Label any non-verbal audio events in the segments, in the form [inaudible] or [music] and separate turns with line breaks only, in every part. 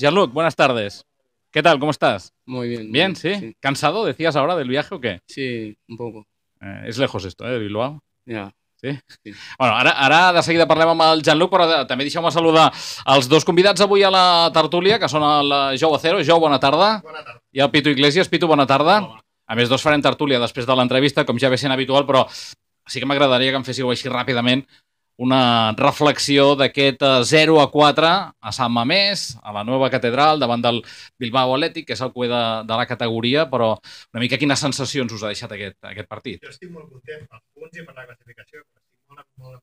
Jean-Luc, buenas tardes. ¿Qué tal? ¿Cómo estás? Muy bien. ¿Bien? Muy bien ¿sí? ¿sí? ¿Cansado, decías ahora, del viaje o qué? Sí, un poco. Eh, es lejos esto, eh, de Bilbao. Ya. Yeah. Sí? sí. Bueno, ara, ara de seguida parlem amb el Jean-Luc, però també deixeu-me saludar els dos convidats avui a la tertúlia, que són el Jou Acero. Jou, bona tarda. Bona tarda. I el Pitu Iglesias. Pitu, bona tarda. Bona. A més, dos farem tertúlia després de l'entrevista, com ja ve sent habitual, però sí que m'agradaria que em féssiu així ràpidament una reflexió d'aquest 0 eh, a 4 a Sant Mamés, a la nova catedral, davant del Bilbao Atlètic, que és el cué de, de la categoria, però una mica quines sensacions us ha deixat aquest, aquest partit? Jo estic molt content pels punts i per la classificació, estic molt, molt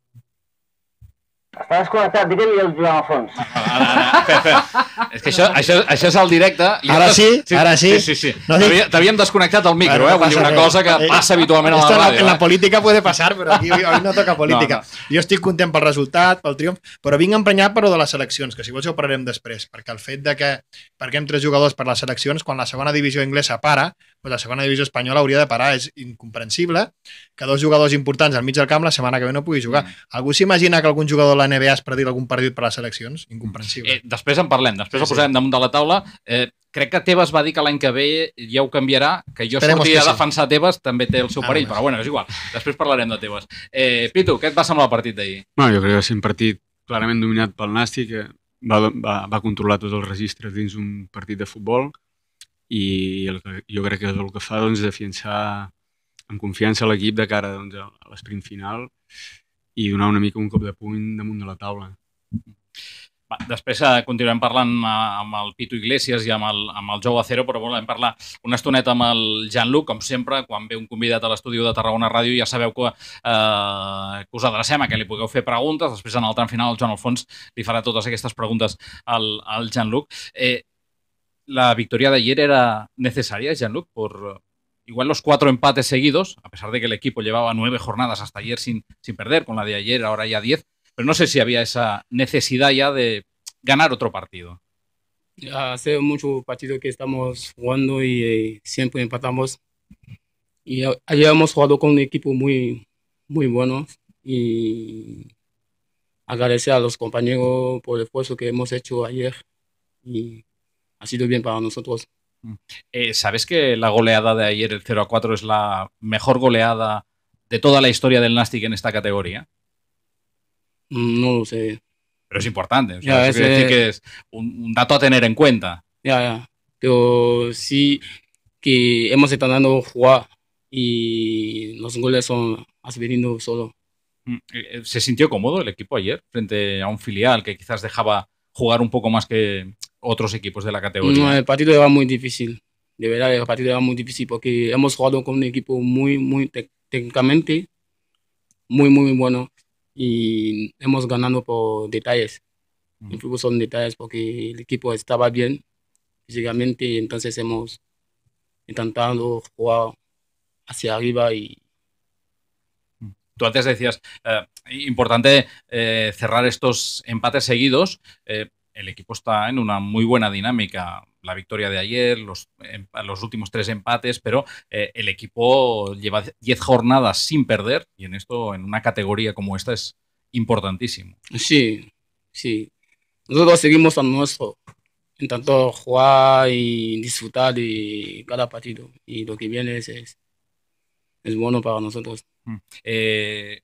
està desconnectat, digue-li el Joan Alfons.
Ara, ara, fer, fer.
[laughs] És que això, això, això és el directe. I ara sí, sí, ara sí. sí, sí, sí. No, T'havíem desconnectat el micro, bueno, eh? Vull dir, una cosa que eh, passa habitualment a la ràdio. En la, eh? la política puede passar, però aquí no toca [laughs] política. No, no. Jo estic content pel resultat, pel triomf, però vinc emprenyat per de les seleccions, que si vols ja ho parlarem després, perquè el fet de que perquè hem tres jugadors per les seleccions, quan la segona divisió inglesa para, però la segona divisió espanyola hauria de parar. És incomprensible que dos jugadors importants al mig del camp la setmana que ve no pugui jugar. Mm. Algú s'imagina que algun jugador de la NBA es perdi algun partit per a les seleccions? Incomprensible. Eh, després en parlem, després sí, sí. ho posarem damunt de la taula. Eh, crec que Tebas va dir que l'any que ve ja ho canviarà, que jo sortiria que sí. a defensar Tebas també té el seu ah, perill, ah, però bueno, és igual. Després parlarem de Tebas. Eh, Pitu, què et va semblar el partit d'ahir? Bueno, jo crec que va ser un partit
clarament dominat pel Nàstic, que va, va, va controlar tots els registres dins un partit de futbol, i el que, jo crec que és el que fa doncs, defensar amb confiança l'equip de cara doncs, a l'esprint final i donar una mica un cop de puny damunt de la taula.
Va, després eh, continuem parlant eh, amb el Pitu Iglesias i amb el, amb el Jou Acero, però volem parlar una estoneta amb el jean luc com sempre, quan ve un convidat a l'estudi de Tarragona Ràdio ja sabeu que, eh, que us adrecem a que li pugueu fer preguntes, després en el tram final el Joan Alfons li farà totes aquestes preguntes al, al jean luc Eh, la victoria de ayer era necesaria, Jean-Luc, por igual los cuatro empates seguidos, a pesar de que el equipo llevaba nueve jornadas hasta ayer sin, sin perder, con la de ayer, ahora ya diez, pero no sé si había esa necesidad ya de ganar otro partido.
Hace mucho partido que estamos jugando y eh, siempre empatamos. Y ayer hemos jugado con un equipo muy, muy bueno y agradecer a los compañeros por el esfuerzo que hemos hecho ayer y ha sido bien para nosotros. Mm.
Eh, ¿Sabes que la goleada de ayer, el 0 a 4, es la mejor goleada de toda la historia del Nastic en esta categoría? Mm, no
lo sé. Pero es importante. O decir que es
un, dato a tener en cuenta.
Ya, ya. Pero sí que hemos estado dando jugar y los goles son venido solo. Mm, eh, eh, ¿Se
sintió cómodo el equipo ayer frente a un filial que quizás dejaba jugar un poco más que, otros equipos de la categoría. No, el
partido era muy difícil. De verdad, el partido era muy difícil porque hemos jugado con un equipo muy, muy técnicamente, muy, muy bueno. Y hemos ganado por detalles. Mm. son detalles porque el equipo estaba bien físicamente, y entonces hemos intentado jugar hacia arriba y
Tú antes decías, eh, importante eh, cerrar estos empates seguidos. Eh, el equipo está en una muy buena dinámica. La victoria de ayer, los, em, los últimos tres empates, pero eh, el equipo lleva 10 jornadas sin perder y en esto, en una categoría como esta, es importantísimo.
Sí, sí. Nosotros seguimos a nuestro, en tanto jugar y disfrutar de cada partido. Y lo que viene es, es, bueno para nosotros. Mm.
Eh,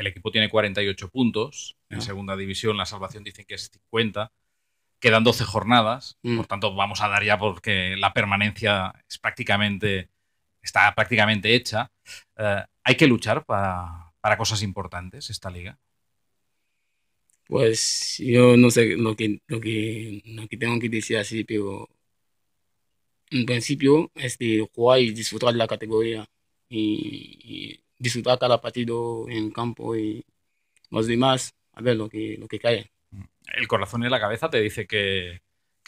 el equipo tiene 48 puntos. En ah. segunda división, la salvación dicen que es 50. Quedan 12 jornadas. Mm. Por tanto, vamos a dar ya porque la permanencia es prácticamente, está prácticamente hecha. Eh, hay que luchar para, cosas importantes esta
liga. Pues yo no sé lo que, lo que, tengo que decir así, pero en principio, este, jugar y disfrutar de la categoría. y, disfrutar cada partido en campo y los demás a ver lo que, lo que cae.
El corazón y la cabeza te dice que,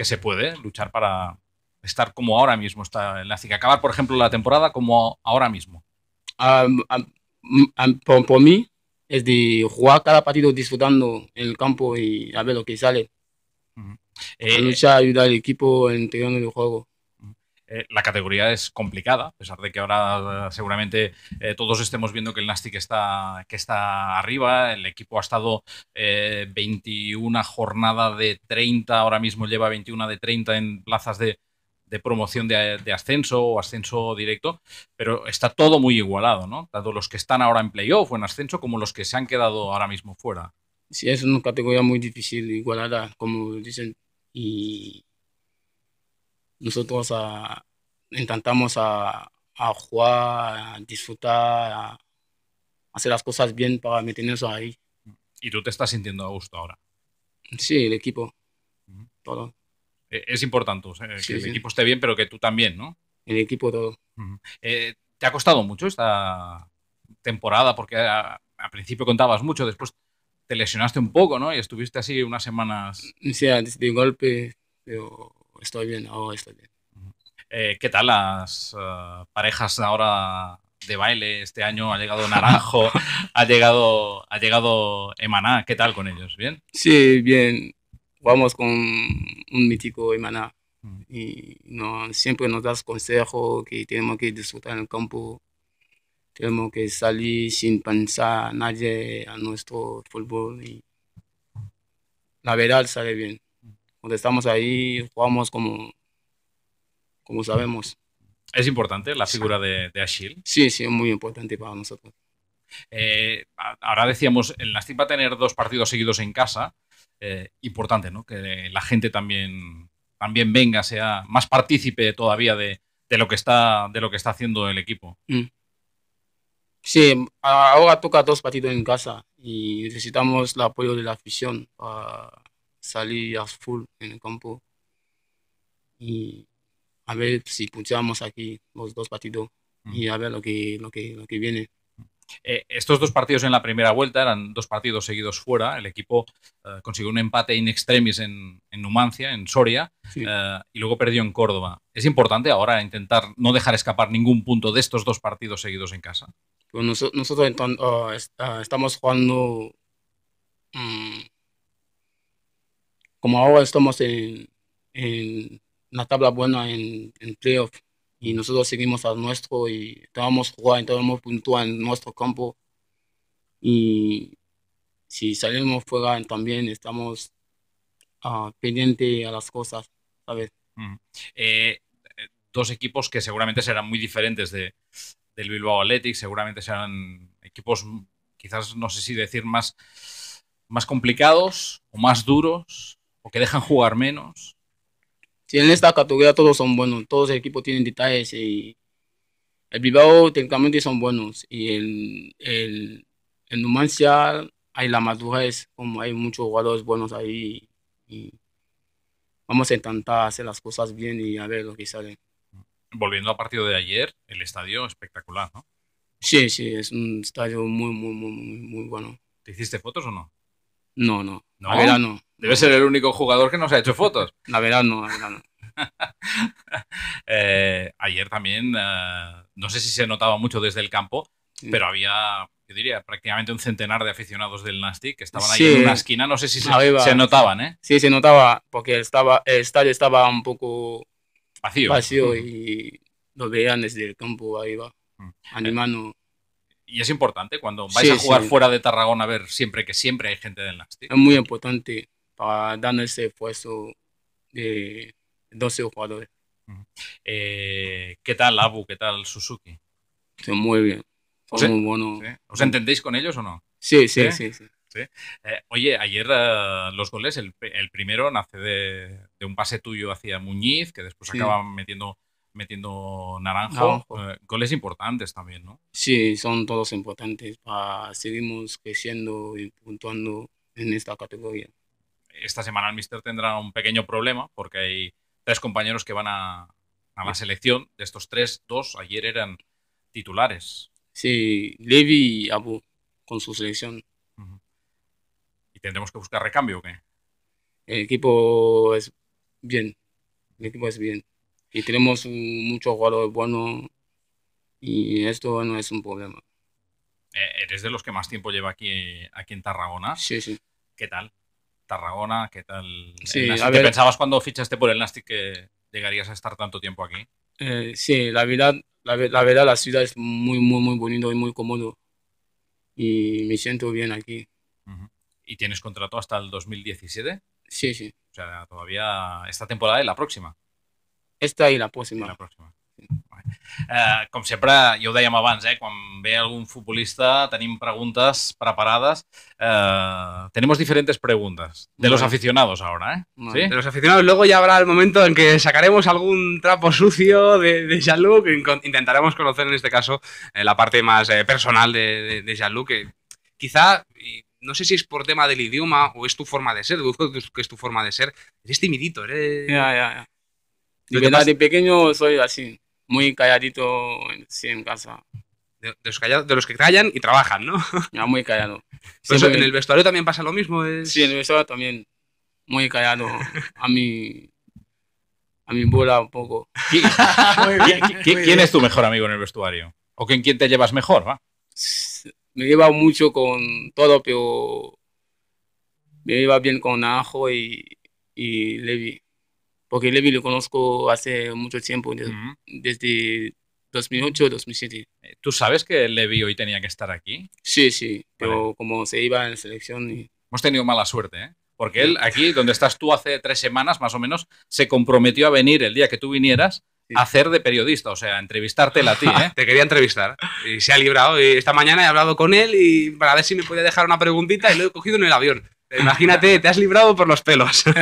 se puede luchar para estar como ahora mismo está en la Acabar, por ejemplo, la temporada
como ahora mismo. Ah, ah, ah, por, mí es de jugar cada partido disfrutando en el campo y a ver lo que sale. Eh, ayudar al equipo en el juego. Eh, la
categoría es complicada, a pesar de que ahora eh, seguramente eh, todos estemos viendo que el Nastic está, que está arriba, el equipo ha estado 21 jornada de 30, ahora mismo lleva 21 de 30 en plazas de, promoción de, ascenso o ascenso directo, pero está todo muy igualado, ¿no? Tanto los que están ahora en playoff o en ascenso como los que se han quedado
ahora mismo fuera. Sí, es una categoría muy difícil, igualada, como dicen, y nosotros a, ah, intentamos ah, a, jugar, disfrutar, a hacer las cosas bien para mantenernos ahí. ¿Y tú te estás sintiendo a gusto ahora? Sí, el equipo. Todo.
E, es importante que el equipo esté bien, pero que tú también, ¿no?
El equipo todo.
Eh, ¿Te ha costado mucho esta temporada? Porque a, ah, al principio contabas mucho, después te lesionaste un poco, ¿no? Y estuviste así unas semanas.
Sí, de golpe, pero estoy bien, oh, estoy bien.
Eh, ¿Qué tal las eh, parejas ahora de baile? Este año ha llegado Naranjo, [laughs] ha llegado, ha llegado Emaná. ¿Qué tal con ellos?
¿Bien? Sí, bien. Vamos con un mítico Emaná. Y siempre nos das consejo que tenemos que disfrutar en el campo. Tenemos que salir sin pensar nadie, a nuestro fútbol. la verdad sale bien donde estamos ahí, jugamos como, como sabemos. ¿Es importante la figura
de, Achille?
Sí, sí, es muy importante para nosotros. Eh, ahora decíamos, el
Nastic va a tener dos partidos seguidos en casa. Eh, importante, ¿no? Que la gente también, también venga, sea más partícipe todavía de, lo que está, de lo que está haciendo el equipo.
Mm. Sí, ahora toca dos partidos en casa y necesitamos el apoyo de la afición para, salí a full en el campo y a ver si punteamos aquí los dos partidos y a ver lo que, lo viene.
Eh, estos dos partidos
en la primera vuelta eran dos
partidos seguidos fuera. El equipo eh, consiguió un empate in extremis en, Numancia, en Soria, eh, y luego perdió en Córdoba. ¿Es importante ahora intentar no dejar escapar ningún punto de estos dos partidos seguidos en casa?
Pues nosotros, ah, ah, estamos jugando mm, como ahora estamos en, en una tabla buena en, en playoff y nosotros seguimos a nuestro y estábamos jugar, estábamos puntuar en nuestro campo y si salimos fuera también estamos ah, pendientes a las cosas, eh,
eh, dos equipos que seguramente serán muy diferentes de, del Bilbao Athletic, seguramente serán equipos mm, quizás, no sé si decir, más,
más complicados o más duros, o que dejan jugar menos. Sí, en esta categoría todos son buenos, todos los equipos tienen detalles y el Bilbao técnicamente son buenos y el, el, Numancia hay la madurez, como hay muchos jugadores buenos ahí y vamos a intentar hacer las cosas bien y a ver lo que sale. Volviendo al partido de ayer, el estadio espectacular, ¿no? Sí, sí, es un estadio muy, muy, muy, muy, bueno. ¿Te hiciste fotos o no? No, no. ¿No? no. Debe ser el
único jugador que nos ha hecho fotos. La verdad no, la verdad [laughs] eh, ayer también, eh, no sé si se notaba mucho desde el campo, pero había, yo diría, prácticamente un centenar de aficionados del Nasty que estaban ahí en una esquina. No sé si se, se, notaban, ¿eh? Sí, se notaba,
porque estaba, el estadio estaba un poco vacío, vacío mm. y lo veían desde el campo ahí va, mm. animando. Eh, y es importante cuando vais a jugar fuera
de Tarragona, a ver
siempre que siempre hay gente del Nasty. Es muy importante para dar ese esfuerzo de 12 jugadores. Eh, ¿Qué tal Abu? ¿Qué tal Suzuki? muy bien. muy bueno.
¿Os entendéis con ellos o no? Sí, sí, sí. Eh, oye, ayer eh, los goles, el, primero nace de, un pase tuyo hacia Muñiz, que después acaba metiendo metiendo naranjo, goles
importantes también, ¿no? Sí, son todos importantes para seguir creciendo y puntuando en esta categoría
esta semana el Mister tendrá un pequeño problema porque hay tres compañeros que van a, la selección.
De estos tres, dos ayer eran titulares. Sí, Levi y Abu con su selección. ¿Y tendremos que buscar recambio o qué? El equipo es bien. El equipo es bien. Y tenemos muchos jugadores buenos y esto no es un problema.
Eh, eres de los que más tiempo lleva aquí, aquí en Tarragona. Sí, sí. ¿Qué tal? Tarragona, ¿qué tal? ¿Te pensabas cuando fichaste por el Nastic que llegarías a estar tanto tiempo aquí?
Eh, sí, la verdad, la, verdad la ciudad es muy, muy, muy bonito y muy cómodo. Y me siento bien aquí.
¿Y tienes contrato hasta el 2017? Sí, sí. O sea, todavía esta temporada y la próxima. Esta y la próxima. Y la próxima. Eh, como siempre yo ja ho dèiem cuando eh, quan ve algún futbolista tenemos preguntas preparadas eh, tenemos diferentes preguntas de los aficionados ahora. ¿eh? De los aficionados.
Luego ya habrá el momento en que sacaremos algún trapo sucio de, de Jean-Luc. Intentaremos conocer en este caso eh, la parte más personal de, de, Jean-Luc, que quizá... Y, no sé si es por tema del idioma o es tu forma de ser, que es tu forma de ser, eres timidito, eres...
Ya, ya, ya. de pequeño soy así muy calladito sí, en casa. De, los que callan y trabajan, ¿no? [laughs] muy callado. Pero ¿En el vestuario también pasa lo mismo? Sí, en el vestuario también. Muy callado. A mí... a mí bola un poco. [laughs]
¿Quién, es tu mejor amigo en el vestuario? ¿O con quién te llevas mejor?
Me lleva mucho con todo, pero me lleva bien con Ajo y, y Levi porque Levi lo conozco hace mucho tiempo, desde, 2008,
2007. Eh, ¿Tú sabes que Levi hoy tenía que estar aquí? Sí, sí, pero como se iba en selección... Y... Hemos tenido mala suerte, ¿eh? Porque él, aquí, donde estás tú hace tres semanas más o menos, se comprometió a venir el día que tú vinieras a hacer de periodista, o sea, a entrevistarte a ti. ¿eh? [laughs] Te
quería entrevistar y se ha librado. Y esta mañana he hablado con él y para ver si me podía dejar una preguntita y lo he cogido en el avión. [laughs] Imagínate, te has librado por los pelos. [laughs]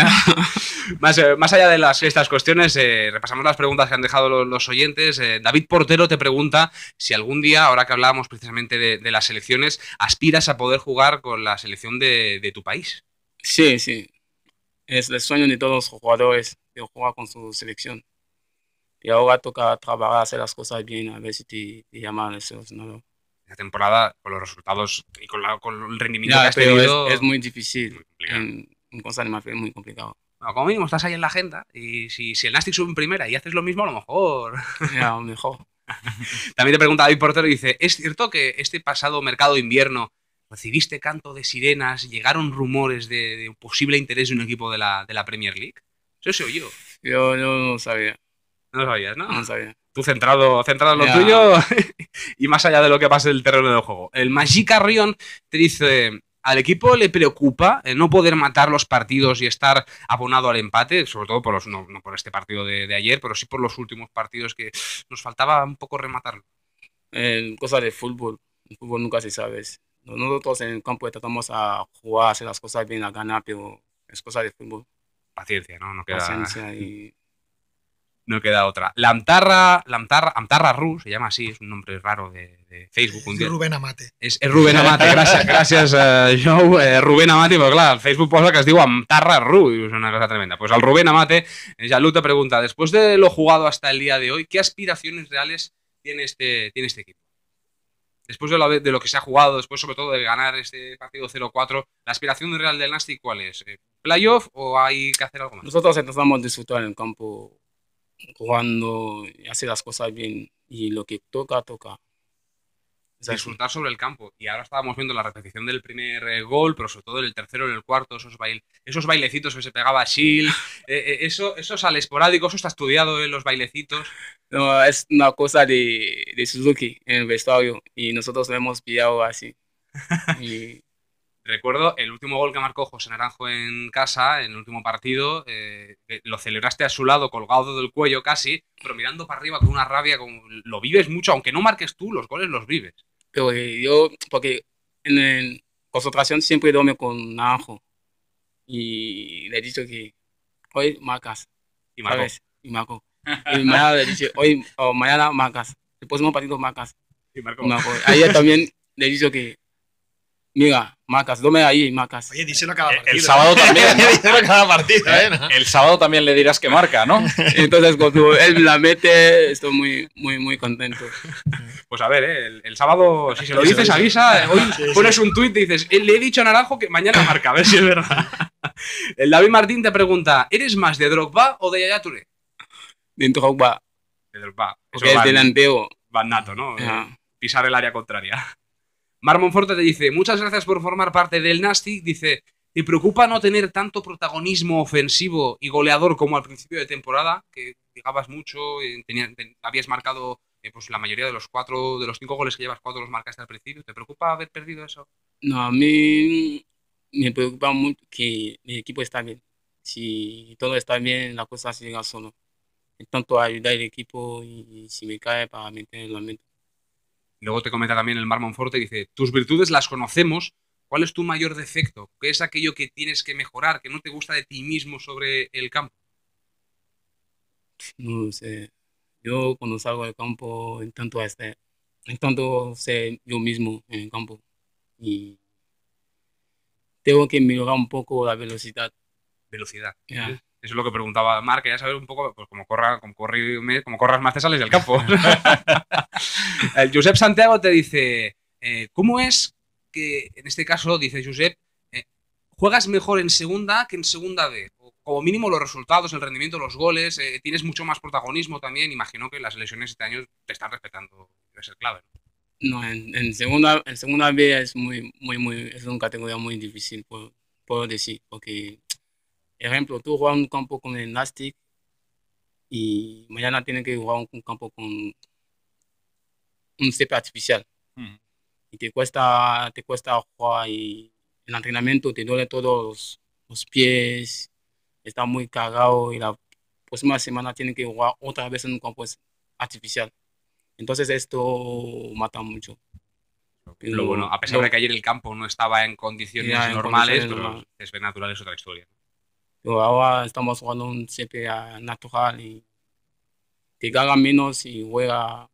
Eh, más, allá de estas cuestiones, eh, repasamos las preguntas que han dejado los, oyentes. Eh, David Portero te pregunta si algún día, ahora que hablábamos precisamente de, las elecciones aspiras a poder jugar con la
selección de, tu país. Sí, sí. Es el sueño de todos los jugadores de jugar con su selección. Y ahora toca trabajar, hacer las cosas bien, a ver si te, llaman ¿no? temporada con los resultados y con, la, el rendimiento que has tenido. Es, muy difícil. Muy en, es muy complicado.
como mínimo estás ahí en la agenda y si, el Nastic sube en primera y haces lo mismo, a lo mejor. [laughs]
Ya, a lo mejor. También
te pregunta David Portero y dice: ¿Es cierto que este pasado mercado de invierno recibiste canto de sirenas? ¿Llegaron rumores de, posible interés de un equipo de la, Premier League? Eso se oyó. Yo, yo no sabía. No lo sabías, ¿no? No sabía tú centrado, centrado en lo tuyo [laughs] y más allá de lo que pasa en el terreno del juego. El Magic Rion te dice, al equipo le preocupa eh, no poder matar los partidos y estar abonado al empate, sobre todo por los, no, por este partido de, de, ayer, pero sí por los últimos partidos que nos faltaba un poco rematarlo.
Cosa cosas de fútbol, fútbol nunca se sabe. Nosotros en el campo tratamos a jugar, hacer las cosas bien, a ganar, pero es cosa de fútbol. Paciencia, ¿no? no Paciencia y
no queda otra. La Amtarra, Ru, se llama así, es un nombre raro de, Facebook. Un día. Es Rubén Amate. Es, Rubén Amate, gracias, gracias eh, Joe. Eh, Rubén Amate, pues claro, Facebook posa que os digo Amtarra Ru, es una cosa tremenda. Pues al Rubén Amate, eh, ya te pregunta, después de lo jugado hasta el día de hoy, ¿qué aspiraciones reales tiene este, tiene este equipo? Después de lo, que se ha jugado, después sobre todo de ganar este partido 0-4, ¿la aspiración real del Nasty cuál es? ¿Playoff o hay que hacer algo más? Nosotros
empezamos a disfrutar en el campo cuando hace las cosas bien y lo que toca, toca. Resultar Disfrutar
sobre el campo. Y ahora estábamos viendo la repetición del primer eh, gol, pero sobre todo el tercero y el cuarto, esos, baile, esos bailecitos que se pegaba Shield, [laughs] eh, eh, eso, eso sale esporádico, eso está estudiado en los bailecitos.
No, es una cosa de, de Suzuki en el vestuario y nosotros lo hemos pillado así. [laughs] y
Recuerdo el último gol que marcó José Naranjo en casa, en el último partido, eh, lo celebraste a su lado, colgado del cuello casi, pero mirando para arriba con una rabia, con... lo vives mucho, aunque no
marques tú, los goles los vives. Pero pues yo, porque en, en concentración siempre duermo con Naranjo y le he dicho que hoy marcas. Y Y Marco. Y mañana le dicho, hoy, o mañana marcas. El próximo partido marcas. Y marcó. Ayer también le he dicho que Mira, Macas, dome ahí, Macas. Oye, cada El, sábado ¿eh? [laughs] también. ¿eh? El sábado también le dirás que marca, ¿no? [laughs] Entonces, cuando él la mete, estoy muy, muy, muy contento.
Pues a ver, ¿eh? el, sábado, si se lo dices avisa eh. hoy pones un tuit y dices, le he dicho a Naranjo que mañana marca, a ver si es verdad. [laughs] El David Martín te pregunta, ¿eres más de Drogba o de Yaya
De Drogba.
De Drogba. Porque es Van nato, ¿no? Pisar el área contraria. Marmon te dice, muchas gracias por formar parte del Nastic. Dice, ¿te preocupa no tener tanto protagonismo ofensivo y goleador como al principio de temporada? Que llegabas mucho, eh, habías marcado eh, pues la mayoría de los cuatro, de los cinco goles que llevas, cuatro los marcaste al principio. ¿Te preocupa haber perdido eso?
No, a mí me preocupa mucho que el equipo está bien. Si todo está bien, la cosa se llega solo. Tanto ayudar al equipo y si me cae para meter el lamento.
Luego te comenta también el Marmonforte, y dice, tus virtudes las conocemos, ¿cuál es tu mayor defecto? ¿Qué es aquello que tienes que mejorar, que no te gusta de ti mismo sobre el campo?
No sé, yo cuando salgo del campo en este, tanto ser yo mismo en el campo y tengo que mejorar un poco la velocidad. Velocidad. Eso es lo que preguntaba Mar,
ya saber un poco, pues como, corra, como, corras más te sales del campo. [laughs] el Josep Santiago te dice, eh, ¿cómo es que, en este caso, dice Josep, eh, juegas mejor en segunda que en segunda B? como mínimo los resultados, el rendimiento, los goles, eh, tienes mucho más protagonismo también. Imagino que las lesiones este año te están respetando, debe ser clave.
No, en, segunda, en segunda B es muy, muy, muy, es una categoría muy difícil, puedo, decir, porque Ejemplo, tú juegas un campo con el nástic y mañana tienes que jugar un campo con un CP artificial. Y te cuesta, te cuesta jugar y el entrenamiento te duele todos los, pies, está muy cagado y la próxima semana tienes que jugar otra vez en un campo artificial. Entonces esto mata mucho. bueno, a pesar de que
ayer el campo no estaba en condiciones normales,
es natural es otra historia ahora estamos jugando un CPA natural y te gana menos y juega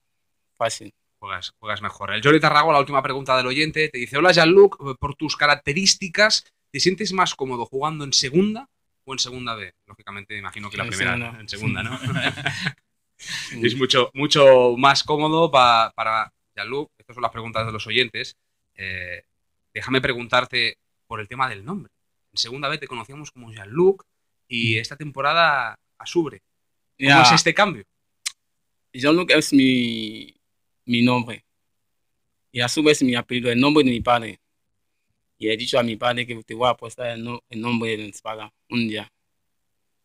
fácil.
Juegas, juegas mejor. El ¿eh? Jordi Tarrago, la última pregunta del oyente, te dice, hola Jean-Luc, eh, por tus características, ¿te sientes más cómodo jugando en segunda o en segunda B? Lógicamente, imagino que la primera en segunda, ¿no? [laughs] es mucho, mucho más cómodo para Jean-Luc. Estas son las preguntas de los oyentes. Eh, déjame preguntarte por el tema del nombre segunda vez te conocíamos como Jean-Luc y mm. esta temporada a Subre.
¿Cómo es este cambio? Jean-Luc es mi, mi nombre y a su vez mi apellido, el nombre de mi padre. Y he dicho a mi padre que te voy a apostar el, no, el nombre del un día.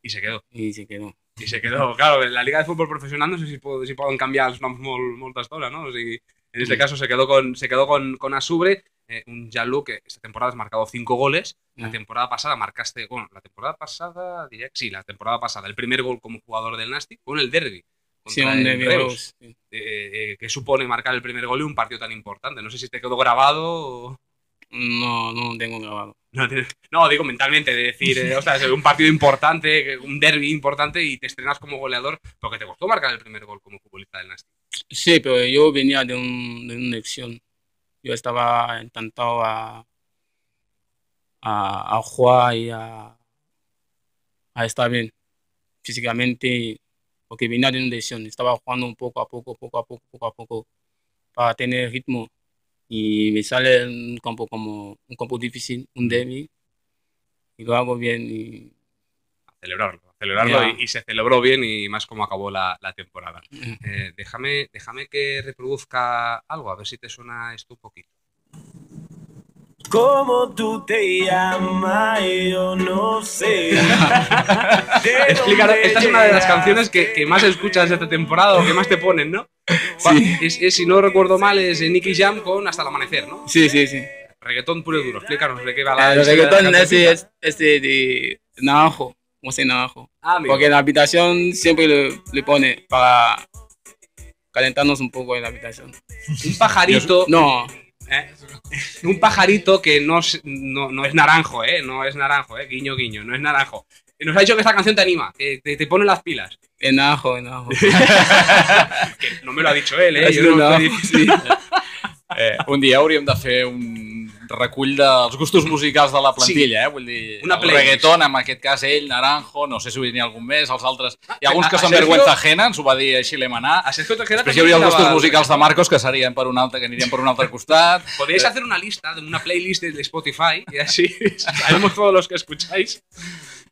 Y se quedó. Y se quedó. Y se quedó, claro,
en la Liga de Fútbol Profesional no sé si, pueden cambiar puedo cambiar los no? En este caso se quedó con, Asubre, eh, un Yalu que esta temporada has marcado cinco goles. La mm. temporada pasada marcaste, bueno, la temporada pasada, diría sí, la temporada pasada, el primer gol como jugador del Nasty con el derby. Sí, un eh, eh, que supone marcar el primer gol en un partido tan importante. No sé si te quedó grabado o... No, no tengo grabado. No, digo mentalmente, de decir, o sea, es un partido importante, un derby importante y te estrenas como goleador, porque te costó marcar el primer gol como futbolista del Nasty.
Sí, pero yo venía de, un, de una lección. Yo estaba encantado a, jugar y a, estar bien físicamente, porque venía de una lección. Estaba jugando un poco a poco, poco a poco, poco a poco, para tener ritmo. Y me sale un campo como un campo difícil, un débil, y lo hago bien. Y, celebrarlo, celebrarlo y, se
celebró bien y más como acabó la, temporada. [laughs] Eh, déjame, déjame que reproduzca algo, a ver si te suena esto un poquito. Como tú te llamas? Yo no sé. [laughs] esta es una de las canciones que, más escuchas esta temporada o que más te ponen, ¿no? si no recuerdo mal, es Nicky Jam con Hasta el Amanecer, ¿no? Sí, sí, sí. Reggaetón puro y duro, explícanos de qué va la. El reggaetón es,
este de, como cena abajo. Ah, Porque en la habitación siempre le, pone para calentarnos un poco en la habitación. Un pajarito. no. Eh, un pajarito que no, es
naranjo, ¿eh? No es naranjo, ¿eh? Guiño, guiño, no es naranjo. Nos ha dicho que esta canción te anima, que te, pone las pilas.
En
en ajo [laughs] que
no me lo ha dicho él, ¿eh? Yo
eh, un día Orion hace un recull los gustos musicales de la plantilla, eh? Vull Una el playlist. reggaeton, en aquest cas Naranjo, no sé si hubiera algún algun mes, els altres... Hi alguns que son vergüenza ajena, su ho va dir així A Sergio Després hi gustos musicales de Marcos que serien por un altre, que irían por un altre costat.
[laughs] Podríais hacer una lista, una playlist de Spotify y así [laughs] sabemos todos los que escucháis.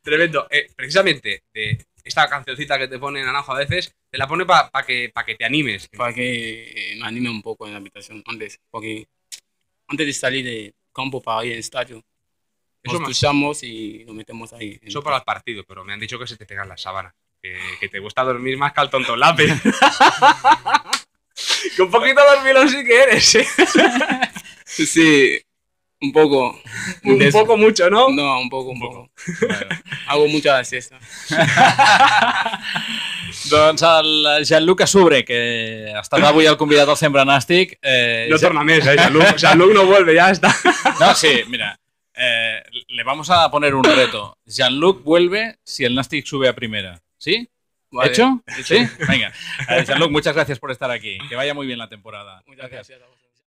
Tremendo. Eh, precisamente, de esta cancioncita que te pone Naranjo a veces, te la pone para que, pa que te animes.
Para que me anime un poco en la habitación antes, antes de salir de campo para ir al estadio. nos duchamos y lo metemos ahí. Eso para
el partido, pero me han dicho que se te pegan la sábana Que, que te gusta dormir más que al tonto lápiz. [laughs] [laughs] que un poquito
dormilón sí que eres. ¿eh? [laughs] sí, un poco. un poco mucho, ¿no? No, un poco, un poco. Hago muchas de siesta.
jean el Jean-Luc que hasta ahora voy el convidado a Sembra Nastic. Eh, no ja... torna Jean-Luc. Eh, [laughs] no vuelve, ya está. no, sí, mira. Eh, le vamos a poner un reto. Jean-Luc vuelve si el Nastic sube a primera. ¿Sí?
Vale. ¿Hecho? ¿Sí? Venga. Jean-Luc, eh, muchas gracias por estar aquí.
Que vaya muy bien la temporada. Muchas gracias. a vos.